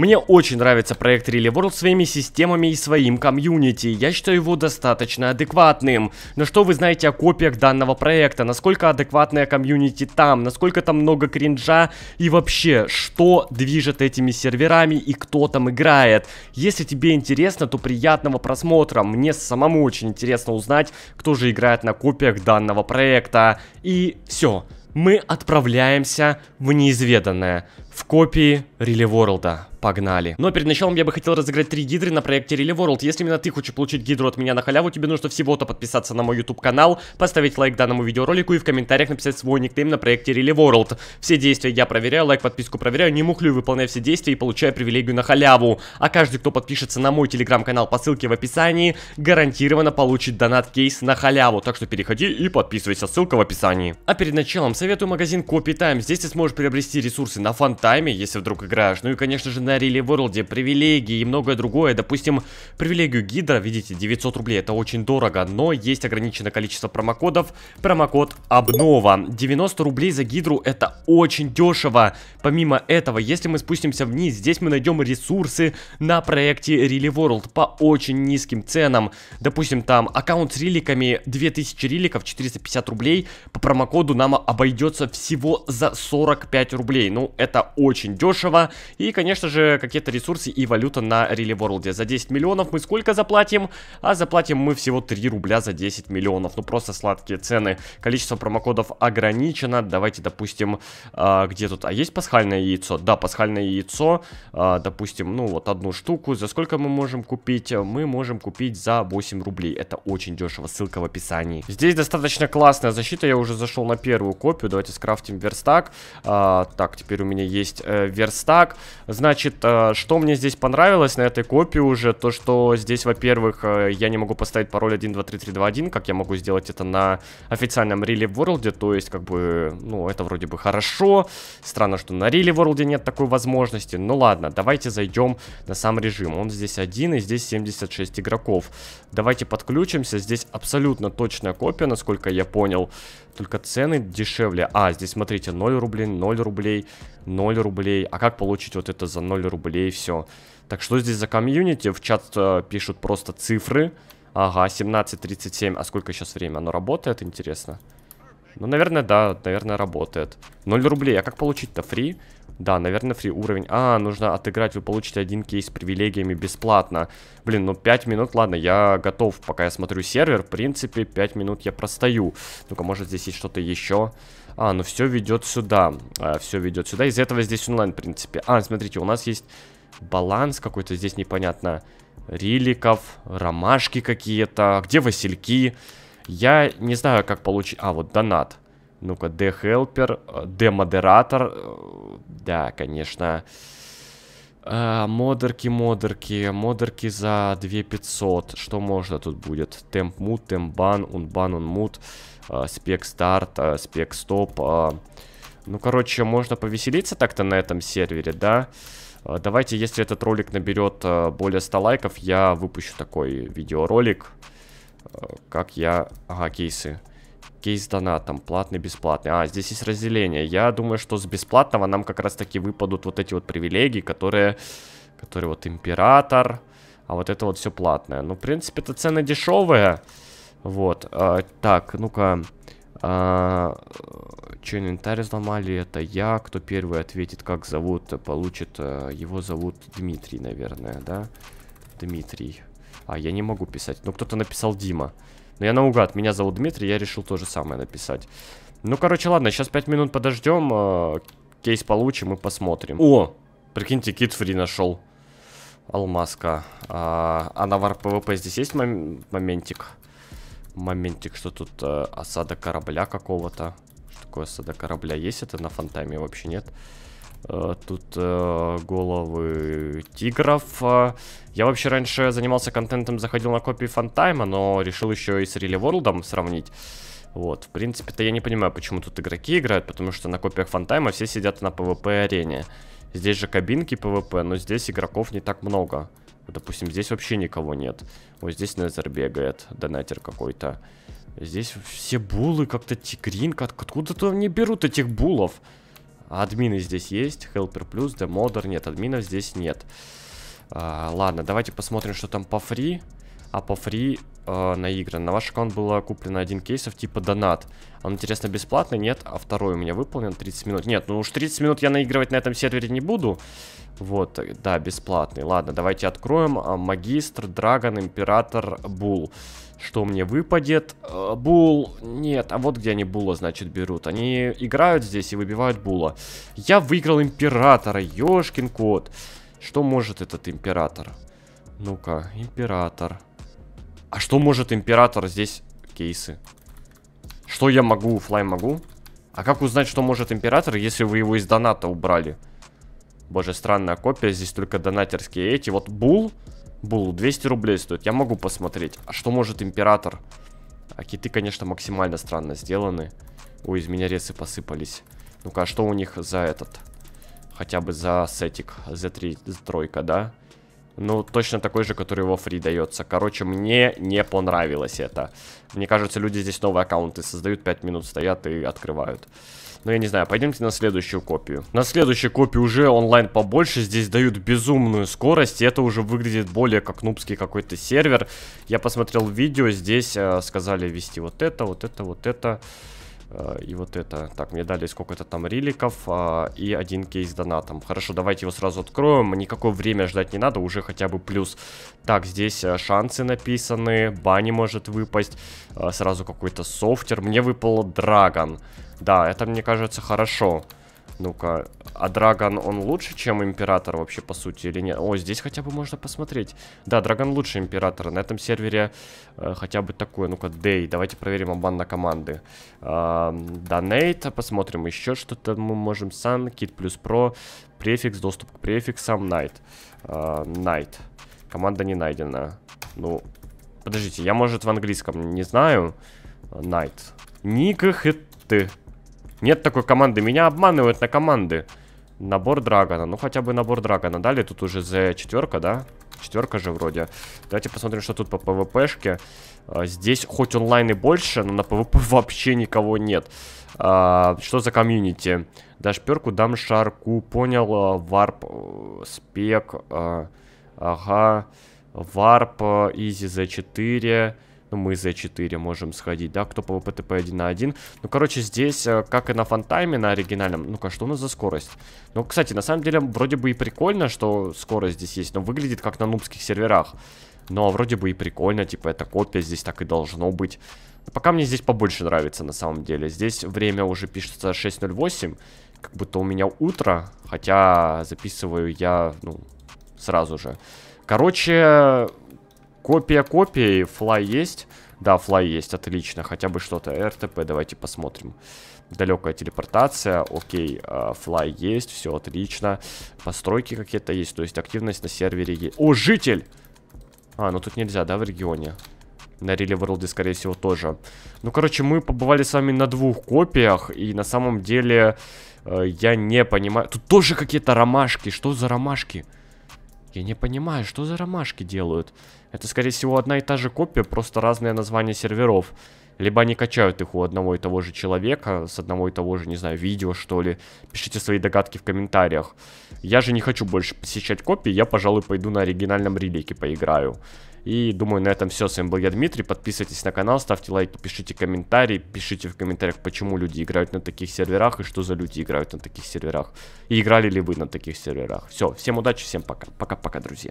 Мне очень нравится проект Really World своими системами и своим комьюнити. Я считаю его достаточно адекватным. Но что вы знаете о копиях данного проекта? Насколько адекватная комьюнити там? Насколько там много кринжа? И вообще, что движет этими серверами и кто там играет? Если тебе интересно, то приятного просмотра. Мне самому очень интересно узнать, кто же играет на копиях данного проекта. И все мы отправляемся в неизведанное в копии Реле Ворлда. Погнали. Но перед началом я бы хотел разыграть три гидры на проекте Реле Ворлд. Если именно ты хочешь получить гидру от меня на халяву, тебе нужно всего-то подписаться на мой YouTube канал, поставить лайк данному видеоролику и в комментариях написать свой никнейм на проекте Реле Ворлд. Все действия я проверяю, лайк, подписку проверяю, не мухлю, выполняю все действия и получаю привилегию на халяву. А каждый, кто подпишется на мой телеграм-канал по ссылке в описании, гарантированно получит донат-кейс на халяву. Так что переходи и подписывайся, ссылка в описании. А перед началом советую магазин Копи Тайм. Здесь ты сможешь приобрести ресурсы на фан тайме, если вдруг играешь. Ну и, конечно же, на Реле Ворлде привилегии и многое другое. Допустим, привилегию Гидра, видите, 900 рублей, это очень дорого, но есть ограниченное количество промокодов. Промокод обнова. 90 рублей за Гидру это очень дешево. Помимо этого, если мы спустимся вниз, здесь мы найдем ресурсы на проекте Реле Ворлд по очень низким ценам. Допустим, там аккаунт с реликами 2000 реликов, 450 рублей. По промокоду нам обойдется всего за 45 рублей. Ну, это очень дешево. И, конечно же, какие-то ресурсы и валюта на Реле Ворлде. За 10 миллионов мы сколько заплатим? А заплатим мы всего 3 рубля за 10 миллионов. Ну, просто сладкие цены. Количество промокодов ограничено. Давайте, допустим, а, где тут? А есть пасхальное яйцо? Да, пасхальное яйцо. А, допустим, ну, вот одну штуку. За сколько мы можем купить? Мы можем купить за 8 рублей. Это очень дешево. Ссылка в описании. Здесь достаточно классная защита. Я уже зашел на первую копию. Давайте скрафтим верстак. А, так, теперь у меня есть есть э, верстак. Значит, э, что мне здесь понравилось на этой копии уже, то что здесь, во-первых, э, я не могу поставить пароль 123321, как я могу сделать это на официальном Relay World, то есть, как бы, ну, это вроде бы хорошо. Странно, что на Relay World нет такой возможности. Ну ладно, давайте зайдем на сам режим. Он здесь один, и здесь 76 игроков. Давайте подключимся, здесь абсолютно точная копия, насколько я понял. Только цены дешевле. А, здесь, смотрите, 0 рублей, 0 рублей. 0 рублей. А как получить вот это за 0 рублей, все. Так, что здесь за комьюнити? В чат э, пишут просто цифры. Ага, 17.37. А сколько сейчас время? Оно работает, интересно? Ну, наверное, да, наверное, работает. 0 рублей. А как получить-то? Фри? Да, наверное, фри уровень. А, нужно отыграть, вы получите один кейс с привилегиями бесплатно. Блин, ну 5 минут, ладно, я готов, пока я смотрю сервер. В принципе, 5 минут я простою. Ну-ка, может здесь есть что-то еще? А, ну все ведет сюда. А, все ведет сюда. Из этого здесь онлайн, в принципе. А, смотрите, у нас есть баланс какой-то здесь непонятно. Риликов, ромашки какие-то. Где васильки? Я не знаю, как получить... А, вот донат. Ну-ка, D-хелпер, D-модератор. Э, э, да, конечно. Э, модерки, модерки, модерки за 2500. Что можно тут будет? Темп мут, темп бан, он бан, он мут. Э, спек старт, э, спек стоп. Э. Ну, короче, можно повеселиться так-то на этом сервере, да? Давайте, если этот ролик наберет более 100 лайков, я выпущу такой видеоролик, как я... Ага, кейсы. Кейс с донатом, платный, бесплатный. А, здесь есть разделение. Я думаю, что с бесплатного нам как раз-таки выпадут вот эти вот привилегии, которые... Которые вот император, а вот это вот все платное. Ну, в принципе, это цены дешевые. Вот. А, так, ну-ка. А, Че инвентарь взломали? Это я. Кто первый ответит, как зовут, получит. А, его зовут Дмитрий, наверное, да? Дмитрий. А, я не могу писать. Ну, кто-то написал Дима. Но я наугад. Меня зовут Дмитрий, я решил то же самое написать. Ну, короче, ладно, сейчас 5 минут подождем. Э, а, кейс получим и посмотрим. О! Прикиньте, кит фри нашел. Алмазка. А, а на вар ПВП здесь есть мом моментик? моментик, что тут э, осада корабля какого-то. Что такое осада корабля? Есть это на фантаме? Вообще нет. Э, тут э, головы тигров. Э, я вообще раньше занимался контентом, заходил на копии фантайма, но решил еще и с Рили Ворлдом сравнить. Вот, в принципе-то я не понимаю, почему тут игроки играют, потому что на копиях фантайма все сидят на PvP-арене. Здесь же кабинки PvP, но здесь игроков не так много. Допустим, здесь вообще никого нет. Вот здесь Незер бегает, донатер какой-то. Здесь все булы как-то тигринка. Откуда-то не берут этих булов. А админы здесь есть. Хелпер плюс, The Modern. Нет, админов здесь нет. А, ладно, давайте посмотрим, что там по фри. А по фри э, наигран. На ваш аккаунт было куплено один кейсов типа донат. Он, интересно, бесплатный? Нет. А второй у меня выполнен 30 минут. Нет, ну уж 30 минут я наигрывать на этом сервере не буду. Вот, э, да, бесплатный. Ладно, давайте откроем. А, Магистр, Драгон, Император, Бул. Что мне выпадет? Э, Бул. Нет, а вот где они Була, значит, берут. Они играют здесь и выбивают Була. Я выиграл Императора, ёшкин кот. Что может этот Император? Ну-ка, Император. А что может император здесь? Кейсы. Что я могу? Флай могу? А как узнать, что может император, если вы его из доната убрали? Боже, странная копия. Здесь только донатерские эти. Вот бул. Бул 200 рублей стоит. Я могу посмотреть. А что может император? А киты, конечно, максимально странно сделаны. Ой, из меня ресы посыпались. Ну-ка, а что у них за этот? Хотя бы за сетик. За 3 тройка, да? Ну, точно такой же, который во фри дается. Короче, мне не понравилось это. Мне кажется, люди здесь новые аккаунты создают, 5 минут стоят и открывают. Ну, я не знаю, пойдемте на следующую копию. На следующей копии уже онлайн побольше. Здесь дают безумную скорость. И это уже выглядит более как нубский какой-то сервер. Я посмотрел видео. Здесь э, сказали вести вот это, вот это, вот это. Э, и вот это. Так, мне дали сколько-то там реликов а, и один кейс донатом. Хорошо, давайте его сразу откроем. Никакое время ждать не надо, уже хотя бы плюс. Так, здесь э, шансы написаны, бани может выпасть, э, сразу какой-то софтер. Мне выпал драгон. Да, это, мне кажется, хорошо. Хорошо. Ну-ка, а Драгон, он лучше, чем Император вообще, по сути, или нет? О, здесь хотя бы можно посмотреть. Да, Драгон лучше Императора. На этом сервере э, хотя бы такое. Ну-ка, Дэй, давайте проверим обман на команды. Донейт, э, посмотрим еще что-то мы можем. Сан, Кит плюс Про, префикс, доступ к префиксам, Найт. А, Найт. Команда не найдена. Ну, подождите, я, может, в английском не знаю. Найт. Ник и ты. Нет такой команды. Меня обманывают на команды. Набор драгона. Ну, хотя бы набор драгона. Далее тут уже за четверка, да? Четверка же вроде. Давайте посмотрим, что тут по ПВПшке. А, здесь хоть онлайн и больше, но на ПВП вообще никого нет. А, что за комьюнити? Дашперку дам шарку. Понял. А, варп. Э, спек. Ага. Варп. Э, изи за 4 ну, мы за 4 можем сходить, да? Кто по ВПТП 1 на 1. Ну, короче, здесь, э, как и на фантайме, на оригинальном. Ну-ка, что у нас за скорость? Ну, кстати, на самом деле, вроде бы и прикольно, что скорость здесь есть. Но выглядит как на нубских серверах. Ну, а вроде бы и прикольно. Типа, это копия, здесь так и должно быть. Пока мне здесь побольше нравится, на самом деле. Здесь время уже пишется 6.08. Как будто у меня утро. Хотя записываю я, ну, сразу же. Короче, Копия копии, флай есть. Да, флай есть, отлично, хотя бы что-то. РТП, давайте посмотрим. Далекая телепортация, окей, а, флай есть, все отлично. Постройки какие-то есть, то есть активность на сервере есть. О, житель! А, ну тут нельзя, да, в регионе? На Рили Ворлде, скорее всего, тоже. Ну, короче, мы побывали с вами на двух копиях, и на самом деле э, я не понимаю... Тут тоже какие-то ромашки, что за ромашки? Ромашки. Я не понимаю, что за ромашки делают? Это, скорее всего, одна и та же копия, просто разные названия серверов либо они качают их у одного и того же человека, с одного и того же, не знаю, видео, что ли. Пишите свои догадки в комментариях. Я же не хочу больше посещать копии, я, пожалуй, пойду на оригинальном релике поиграю. И думаю, на этом все. С вами был я, Дмитрий. Подписывайтесь на канал, ставьте лайки, пишите комментарии. Пишите в комментариях, почему люди играют на таких серверах и что за люди играют на таких серверах. И играли ли вы на таких серверах. Все, всем удачи, всем пока. Пока-пока, друзья.